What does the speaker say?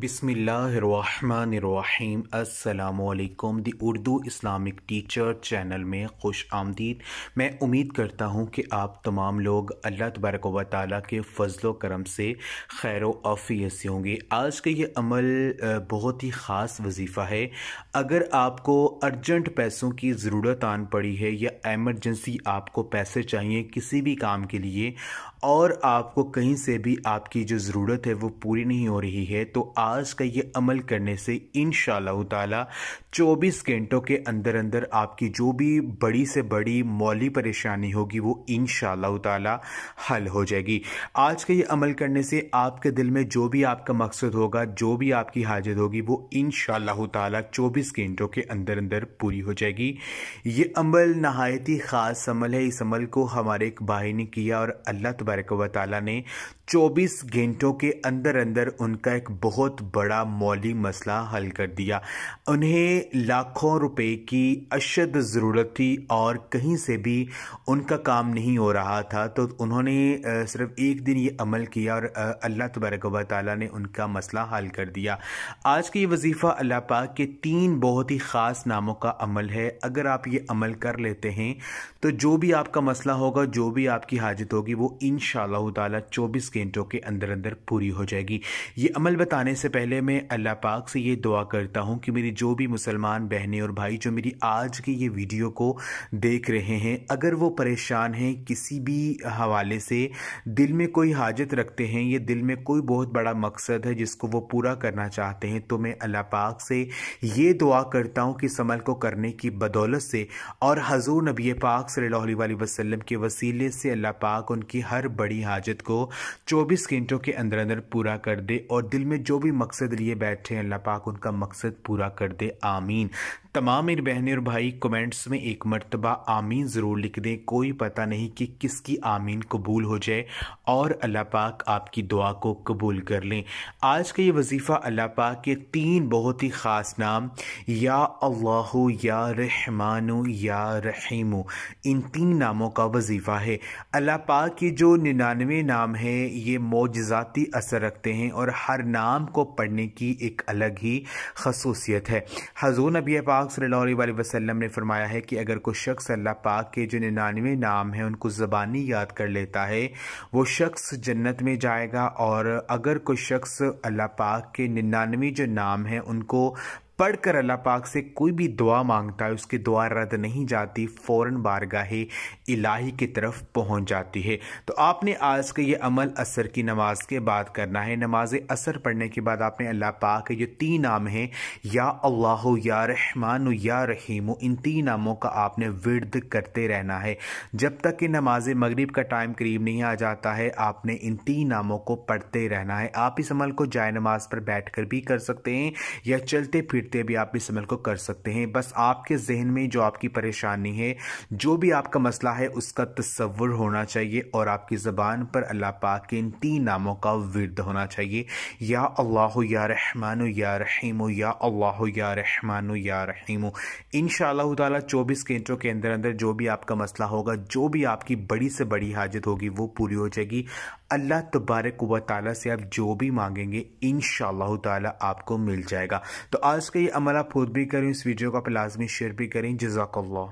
बिसमीम् अल्लाम the Urdu Islamic teacher channel में खुश आमदीद मैं उम्मीद करता हूँ कि आप तमाम लोग अल्लाह तबारक व ताली के फ़जल करम से खैर वफ़ियत से होंगे आज का ये अमल बहुत ही ख़ास वजीफ़ा है अगर आपको अर्जेंट पैसों की ज़रूरत आन पड़ी है या एमरजेंसी आपको पैसे चाहिए किसी भी काम के लिए और आपको कहीं से भी आपकी जो ज़रूरत है वो पूरी नहीं हो रही है तो आज का ये अमल करने से इन ताला 24 घंटों के अंदर अंदर आपकी जो भी बड़ी से बड़ी मौली परेशानी होगी वो इन ताला हल हो जाएगी आज का ये अमल करने से आपके दिल में जो भी आपका मकसद होगा जो भी आपकी हाजत होगी वो इन ताला 24 घंटों के अंदर अंदर पूरी हो जाएगी ये अमल नहायत ही ख़ास अमल है इस अमल को हमारे एक भाई ने किया और अल्लाह तबारक व ताली ने चौबीस घंटों के अंदर अंदर उनका एक बहुत बहुत बड़ा मौली मसला हल कर दिया उन्हें लाखों रुपए की अशद ज़रूरत थी और कहीं से भी उनका काम नहीं हो रहा था तो उन्होंने सिर्फ एक दिन ये अमल किया और अल्लाह तबारक वाली ने उनका मसला हल कर दिया आज का ये वजीफ़ा अल्लाह पाक के तीन बहुत ही ख़ास नामों का अमल है अगर आप ये अमल कर लेते हैं तो जो भी आपका मसला होगा जो भी आपकी हाजत होगी वो इन शाह तौबीस घंटों के अंदर अंदर पूरी हो जाएगी ये अमल बताने से पहले मैं अल्लाह पाक से ये दुआ करता हूँ कि मेरी जो भी मुसलमान बहनें और भाई जो मेरी आज की ये वीडियो को देख रहे हैं अगर वो परेशान हैं किसी भी हवाले से दिल में कोई हाजत रखते हैं या दिल में कोई बहुत बड़ा मकसद है जिसको वो पूरा करना चाहते हैं तो मैं अल्लाह पाक से ये दुआ करता हूँ कि इस अमल को करने की बदौलत से और हजूर नबी पाक सल्ला वसलम के वसीले से अल्लाह पाक उनकी हर बड़ी हाजत को चौबीस घंटों के अंदर अंदर पूरा कर दे और दिल में जो भी मकसद लिए बैठे हैं अल्लाह पाक उनका मकसद पूरा कर दे आमीन तमाम मेरी बहनें और भाई कमेंट्स में एक मरतबा आमीन ज़रूर लिख दें कोई पता नहीं कि किसकी आमीन कबूल हो जाए और अल्लाह पाक आपकी दुआ को कबूल कर लें आज का ये वजीफ़ा अल्लाह पाक के तीन बहुत ही ख़ास नाम या अल्लाह या रहमान या रहीम इन तीन नामों का वजीफ़ा है अल्लाह पाक के जो निन्यानवे नाम हैं ये मोज़जाती असर रखते हैं और हर नाम को पढ़ने की एक अलग ही खसूसियत है हजूर नबी पाक सल्ला वसम ने फरमाया है कि अगर कोई शख्स अल्लाह पाक के जो निन्यानवे नाम हैं उनको ज़बानी याद कर लेता है वो शख्स जन्नत में जाएगा और अगर कोई शख्स अल्लाह पाक के निन्यानवे जो नाम हैं उनको पढ़कर अल्लाह पाक से कोई भी दुआ मांगता है उसकी दुआ रद्द नहीं जाती फ़ौर बारगाहे इलाही की तरफ पहुंच जाती है तो आपने आज का ये अमल असर की नमाज के बाद करना है नमाज असर पढ़ने के बाद आपने अल्लाह पाक के जो तीन नाम हैं या अल्लाह या रहमान या रहीम इन तीन नामों का आपने विरद करते रहना है जब तक कि नमाज मग़रब का टाइम करीब नहीं आ जाता है आपने इन तीन नामों को पढ़ते रहना है आप इस अमल को जाय नमाज पर बैठ कर भी कर सकते हैं या चलते फिर लिखते भी आप इस अमल को कर सकते हैं बस आपके जहन में जो आपकी परेशानी है जो भी आपका मसला है उसका तस्वुर होना चाहिए और आपकी ज़बान पर अल्लाह पाक के इन तीन नामों का विरद होना चाहिए या अल्लाह या रहमान या रहीम या अल्लाह या रहमान या रहीम इन शाह चौबीस घंटों के अंदर अंदर जो भी आपका मसला होगा जो भी आपकी बड़ी से बड़ी हाजत होगी वो पूरी हो जाएगी अल्लाह तबारक व ताली से आप जो भी मांगेंगे इन ताला आपको मिल जाएगा तो आज का ये अमल आप खुद भी करें इस वीडियो को आप लाजमी शेयर भी करें जजाकल्ला